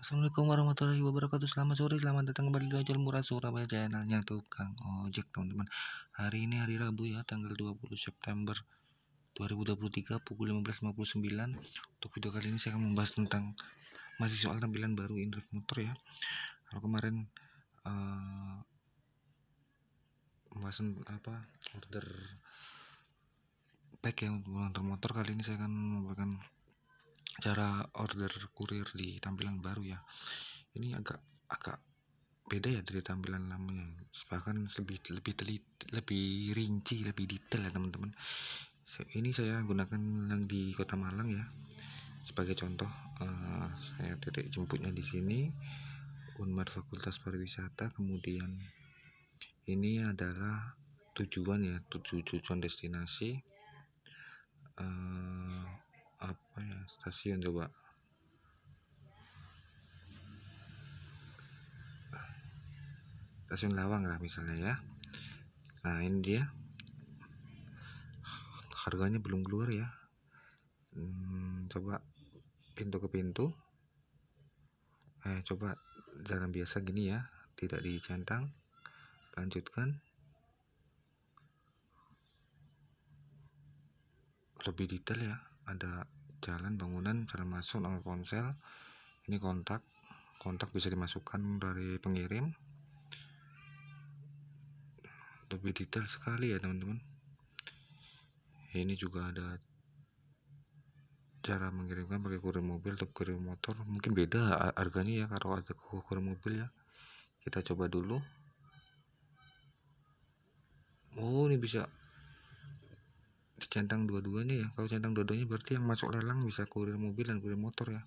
Assalamualaikum warahmatullahi wabarakatuh Selamat sore, selamat datang kembali di Ajol Murah Surabaya Channelnya Tukang Ojek teman-teman Hari ini hari Rabu ya, tanggal 20 September 2023 pukul 15.59 Untuk video kali ini saya akan membahas tentang Masih soal tampilan baru Indra Motor ya Kalau kemarin uh, eh, Pembahasan apa Order Pack ya untuk motor Kali ini saya akan memberikan cara order kurir di tampilan baru ya ini agak agak beda ya dari tampilan lamanya bahkan lebih lebih teliti, lebih rinci lebih detail ya teman-teman ini saya gunakan yang di kota Malang ya sebagai contoh uh, saya titik jemputnya di sini Unmar Fakultas Pariwisata kemudian ini adalah tujuan ya tujuh tujuan destinasi uh, apa ya stasiun coba stasiun Lawang lah misalnya ya nah ini dia harganya belum keluar ya hmm, coba pintu ke pintu eh coba jalan biasa gini ya tidak dicentang lanjutkan lebih detail ya ada jalan bangunan jalan masuk nomor ponsel ini kontak kontak bisa dimasukkan dari pengirim lebih detail sekali ya teman-teman ini juga ada cara mengirimkan pakai kurir mobil atau kurir motor mungkin beda harganya ya kalau ada kurir mobil ya kita coba dulu oh ini bisa centang dua-duanya ya kalau centang dua-duanya berarti yang masuk lelang bisa kurir mobil dan kurir motor ya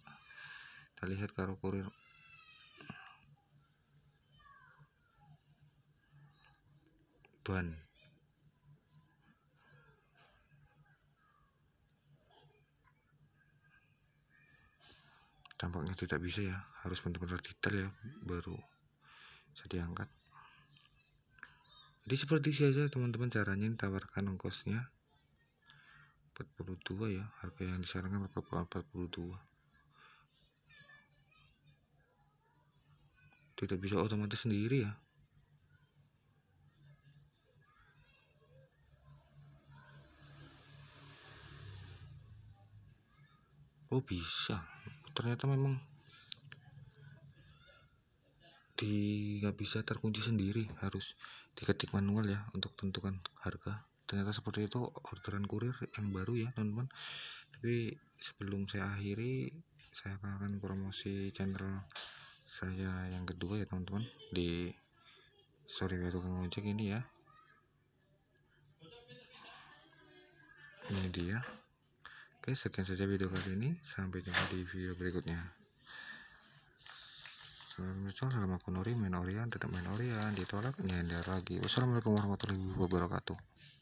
kita lihat kalau kurir ban tampaknya tidak bisa ya harus benar-benar detail ya baru bisa diangkat jadi seperti saja teman-teman caranya tawarkan ongkosnya 42 ya harga yang disarankan berapa 42 tidak bisa otomatis sendiri ya Oh bisa ternyata memang tidak bisa terkunci sendiri harus diketik manual ya untuk tentukan harga ternyata seperti itu orderan kurir yang baru ya teman-teman tapi sebelum saya akhiri saya akan promosi channel saya yang kedua ya teman-teman di sorry ya tukang ojek ini ya ini dia oke sekian saja video kali ini sampai jumpa di video berikutnya Assalamualaikum warahmatullahi wabarakatuh. wassalamualaikum warahmatullahi wabarakatuh